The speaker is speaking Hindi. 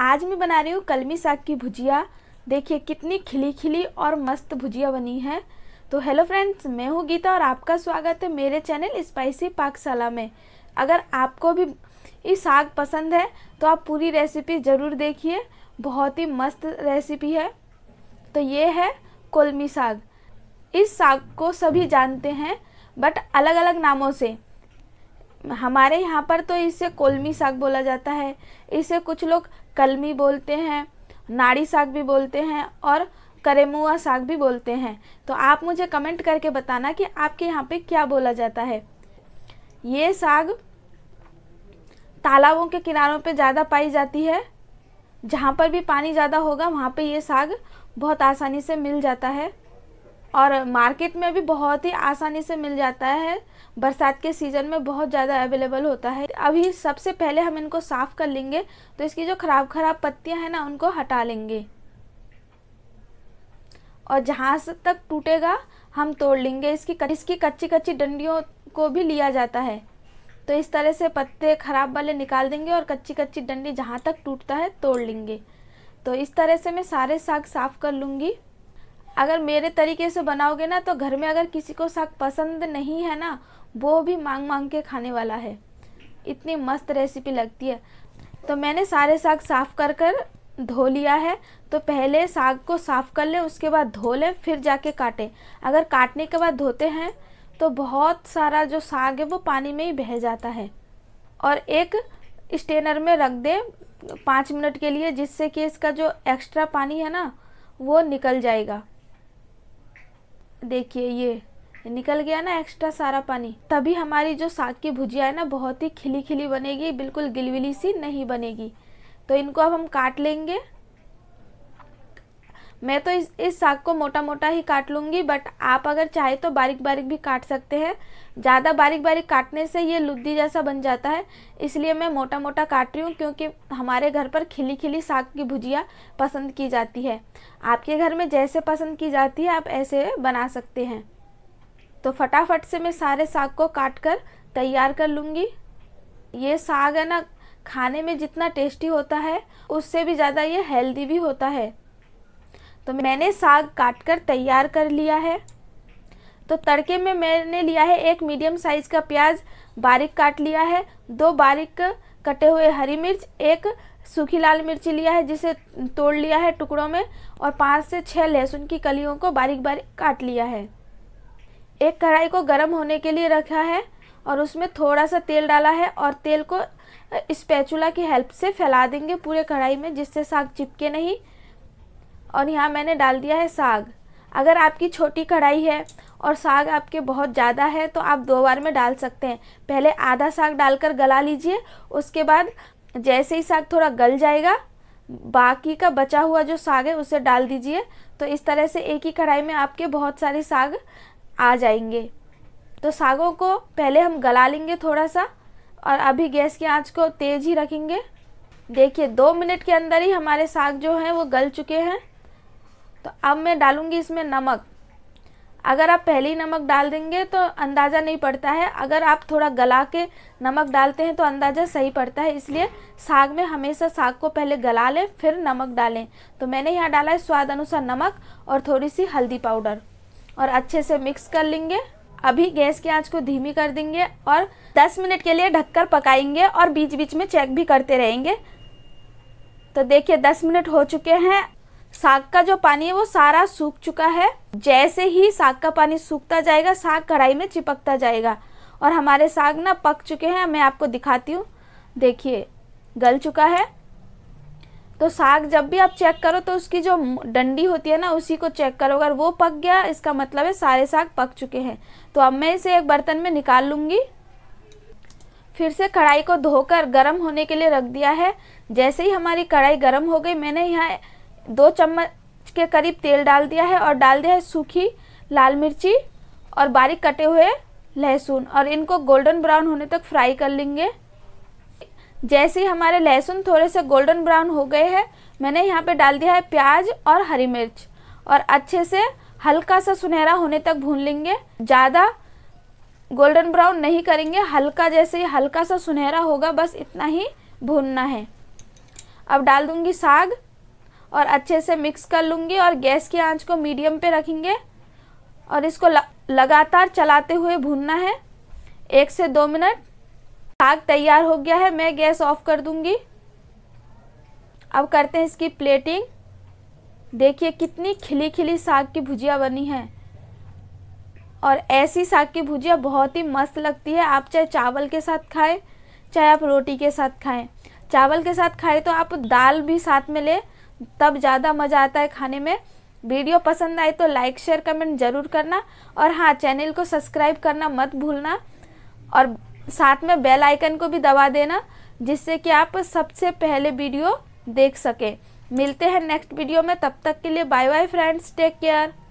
आज मैं बना रही हूँ कलमी साग की भुजिया देखिए कितनी खिली खिली और मस्त भुजिया बनी है तो हेलो फ्रेंड्स मैं हूँ गीता और आपका स्वागत है मेरे चैनल स्पाइसी पाकशाला में अगर आपको भी ये साग पसंद है तो आप पूरी रेसिपी ज़रूर देखिए बहुत ही मस्त रेसिपी है तो ये है कोलमी साग इस साग को सभी जानते हैं बट अलग अलग नामों से हमारे यहाँ पर तो इसे कोलमी साग बोला जाता है इसे कुछ लोग कलमी बोलते हैं नाड़ी साग भी बोलते हैं और करेमुआ साग भी बोलते हैं तो आप मुझे कमेंट करके बताना कि आपके यहाँ पे क्या बोला जाता है ये साग तालाबों के किनारों पे ज़्यादा पाई जाती है जहाँ पर भी पानी ज़्यादा होगा वहाँ पे ये साग बहुत आसानी से मिल जाता है और मार्केट में भी बहुत ही आसानी से मिल जाता है बरसात के सीज़न में बहुत ज़्यादा अवेलेबल होता है अभी सबसे पहले हम इनको साफ़ कर लेंगे तो इसकी जो ख़राब ख़राब पत्तियां हैं ना उनको हटा लेंगे और जहाँ तक टूटेगा हम तोड़ लेंगे इसकी इसकी कच्ची कच्ची डंडियों को भी लिया जाता है तो इस तरह से पत्ते ख़राब वाले निकाल देंगे और कच्ची कच्ची डंडी जहाँ तक टूटता है तोड़ लेंगे तो इस तरह से मैं सारे साग साफ़ कर लूँगी अगर मेरे तरीके से बनाओगे ना तो घर में अगर किसी को साग पसंद नहीं है ना वो भी मांग मांग के खाने वाला है इतनी मस्त रेसिपी लगती है तो मैंने सारे साग साफ़ कर कर धो लिया है तो पहले साग को साफ़ कर लें उसके बाद धो लें फिर जाके काटें अगर काटने के बाद धोते हैं तो बहुत सारा जो साग है वो पानी में ही बह जाता है और एक स्टेनर में रख दें पाँच मिनट के लिए जिससे कि इसका जो एक्स्ट्रा पानी है ना वो निकल जाएगा देखिए ये निकल गया ना एक्स्ट्रा सारा पानी तभी हमारी जो साग की भुजिया है ना बहुत ही खिली खिली बनेगी बिल्कुल गिलविली सी नहीं बनेगी तो इनको अब हम काट लेंगे मैं तो इस इस साग को मोटा मोटा ही काट लूँगी बट आप अगर चाहे तो बारीक बारीक भी काट सकते हैं ज़्यादा बारीक बारीक काटने से ये लुद्दी जैसा बन जाता है इसलिए मैं मोटा मोटा काट रही हूँ क्योंकि हमारे घर पर खिली खिली साग की भुजिया पसंद की जाती है आपके घर में जैसे पसंद की जाती है आप ऐसे बना सकते हैं तो फटाफट से मैं सारे साग को काट कर तैयार कर लूँगी ये साग है ना खाने में जितना टेस्टी होता है उससे भी ज़्यादा ये हेल्दी भी होता है तो मैंने साग काट कर तैयार कर लिया है तो तड़के में मैंने लिया है एक मीडियम साइज़ का प्याज बारीक काट लिया है दो बारीक कटे हुए हरी मिर्च एक सूखी लाल मिर्ची लिया है जिसे तोड़ लिया है टुकड़ों में और पाँच से छः लहसुन की कलियों को बारीक बारीक काट लिया है एक कढ़ाई को गर्म होने के लिए रखा है और उसमें थोड़ा सा तेल डाला है और तेल को स्पैचुला की हेल्प से फैला देंगे पूरे कढ़ाई में जिससे साग चिपके नहीं और यहाँ मैंने डाल दिया है साग अगर आपकी छोटी कढ़ाई है और साग आपके बहुत ज़्यादा है तो आप दो बार में डाल सकते हैं पहले आधा साग डालकर गला लीजिए उसके बाद जैसे ही साग थोड़ा गल जाएगा बाकी का बचा हुआ जो साग है उसे डाल दीजिए तो इस तरह से एक ही कढ़ाई में आपके बहुत सारे साग आ जाएंगे तो सागों को पहले हम गला लेंगे थोड़ा सा और अभी गैस की आँच को तेज़ ही रखेंगे देखिए दो मिनट के अंदर ही हमारे साग जो हैं वो गल चुके हैं तो अब मैं डालूँगी इसमें नमक अगर आप पहले ही नमक डाल देंगे तो अंदाज़ा नहीं पड़ता है अगर आप थोड़ा गला के नमक डालते हैं तो अंदाज़ा सही पड़ता है इसलिए साग में हमेशा साग को पहले गला लें फिर नमक डालें तो मैंने यहाँ डाला है स्वाद अनुसार नमक और थोड़ी सी हल्दी पाउडर और अच्छे से मिक्स कर लेंगे अभी गैस की आंच को धीमी कर देंगे और 10 मिनट के लिए ढककर पकाएंगे और बीच बीच में चेक भी करते रहेंगे तो देखिए 10 मिनट हो चुके हैं साग का जो पानी है वो सारा सूख चुका है जैसे ही साग का पानी सूखता जाएगा साग कढ़ाई में चिपकता जाएगा और हमारे साग ना पक चुके हैं मैं आपको दिखाती हूँ देखिए गल चुका है तो साग जब भी आप चेक करो तो उसकी जो डंडी होती है ना उसी को चेक करो अगर वो पक गया इसका मतलब है सारे साग पक चुके हैं तो अब मैं इसे एक बर्तन में निकाल लूँगी फिर से कढ़ाई को धोकर गर्म होने के लिए रख दिया है जैसे ही हमारी कढ़ाई गर्म हो गई मैंने यहाँ दो चम्मच के करीब तेल डाल दिया है और डाल दिया है सूखी लाल मिर्ची और बारीक कटे हुए लहसुन और इनको गोल्डन ब्राउन होने तक फ्राई कर लेंगे जैसे ही हमारे लहसुन थोड़े से गोल्डन ब्राउन हो गए हैं मैंने यहाँ पे डाल दिया है प्याज और हरी मिर्च और अच्छे से हल्का सा सुनहरा होने तक भून लेंगे ज़्यादा गोल्डन ब्राउन नहीं करेंगे हल्का जैसे ही हल्का सा सुनहरा होगा बस इतना ही भूनना है अब डाल दूंगी साग और अच्छे से मिक्स कर लूँगी और गैस की आंच को मीडियम पे रखेंगे और इसको लगातार चलाते हुए भूनना है एक से दो मिनट साग तैयार हो गया है मैं गैस ऑफ कर दूँगी अब करते हैं इसकी प्लेटिंग देखिए कितनी खिली खिली साग की भुजिया बनी है और ऐसी साग की भुजिया बहुत ही मस्त लगती है आप चाहे चावल के साथ खाएं चाहे आप रोटी के साथ खाएं चावल के साथ खाएं तो आप दाल भी साथ में लें तब ज़्यादा मज़ा आता है खाने में वीडियो पसंद आए तो लाइक शेयर कमेंट जरूर करना और हाँ चैनल को सब्सक्राइब करना मत भूलना और साथ में बेल आइकन को भी दबा देना जिससे कि आप सबसे पहले वीडियो देख सकें मिलते हैं नेक्स्ट वीडियो में तब तक के लिए bye bye friends take care